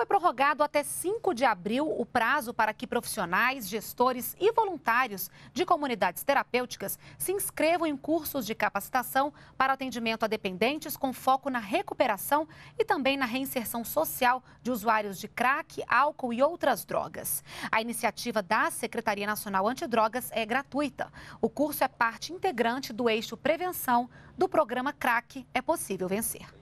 foi prorrogado até 5 de abril o prazo para que profissionais, gestores e voluntários de comunidades terapêuticas se inscrevam em cursos de capacitação para atendimento a dependentes com foco na recuperação e também na reinserção social de usuários de crack, álcool e outras drogas. A iniciativa da Secretaria Nacional Antidrogas é gratuita. O curso é parte integrante do eixo prevenção do programa Crack é possível vencer.